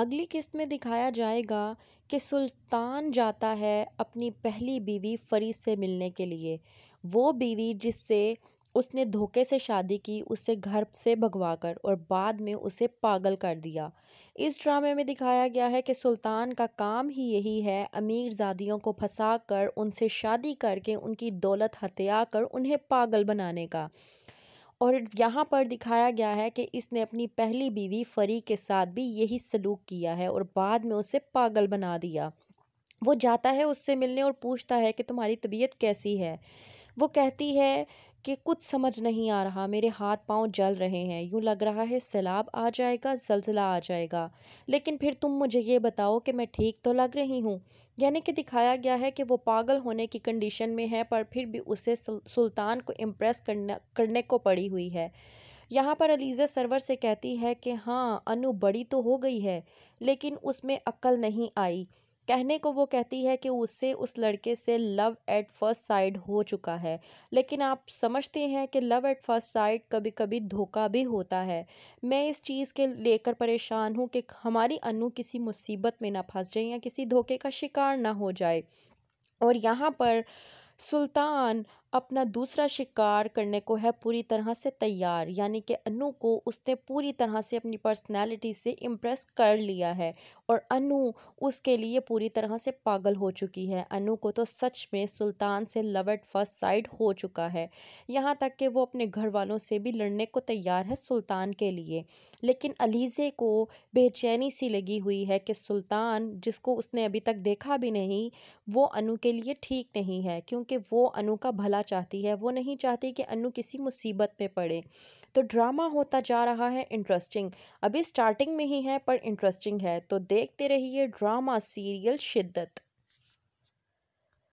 अगली किस्त में दिखाया जाएगा कि सुल्तान जाता है अपनी पहली बीवी फरीद से मिलने के लिए वो बीवी जिससे उसने धोखे से शादी की उसे घर से भगवा कर और बाद में उसे पागल कर दिया इस ड्रामे में दिखाया गया है कि सुल्तान का काम ही यही है अमीर जादियों को फंसा कर उनसे शादी करके उनकी दौलत हत्या कर उन्हें पागल बनाने का और यहाँ पर दिखाया गया है कि इसने अपनी पहली बीवी फरी के साथ भी यही सलूक किया है और बाद में उसे पागल बना दिया वो जाता है उससे मिलने और पूछता है कि तुम्हारी तबीयत कैसी है वो कहती है कि कुछ समझ नहीं आ रहा मेरे हाथ पांव जल रहे हैं यूं लग रहा है सैलाब आ जाएगा जलजिला आ जाएगा लेकिन फिर तुम मुझे ये बताओ कि मैं ठीक तो लग रही हूँ यानी कि दिखाया गया है कि वो पागल होने की कंडीशन में है पर फिर भी उसे सुल्तान को इम्प्रेस करना करने को पड़ी हुई है यहाँ पर अलीज़ा सरवर से कहती है कि हाँ अनु बड़ी तो हो गई है लेकिन उसमें अक्ल नहीं आई कहने को वो कहती है कि उससे उस लड़के से लव एट फर्स्ट साइड हो चुका है लेकिन आप समझते हैं कि लव एट फर्स्ट साइड कभी कभी धोखा भी होता है मैं इस चीज़ के लेकर परेशान हूँ कि हमारी अनु किसी मुसीबत में ना फंस जाए या किसी धोखे का शिकार ना हो जाए और यहाँ पर सुल्तान अपना दूसरा शिकार करने को है पूरी तरह से तैयार यानी कि अनु को उसने पूरी तरह से अपनी पर्सनैलिटी से इम्प्रेस कर लिया है और अनु उसके लिए पूरी तरह से पागल हो चुकी है अनु को तो सच में सुल्तान से लव एट फर्स्ट साइड हो चुका है यहाँ तक कि वो अपने घर वालों से भी लड़ने को तैयार है सुल्तान के लिए लेकिन अलीज़े को बेचैनी सी लगी हुई है कि सुल्तान जिसको उसने अभी तक देखा भी नहीं वो अनु के लिए ठीक नहीं है क्योंकि वो अनु का भला क्या चाहती है वो नहीं चाहती कि अनु किसी मुसीबत में पड़े तो ड्रामा होता जा रहा है इंटरेस्टिंग अभी स्टार्टिंग में ही है पर इंटरेस्टिंग है तो देखते रहिए ड्रामा सीरियल शिद्दत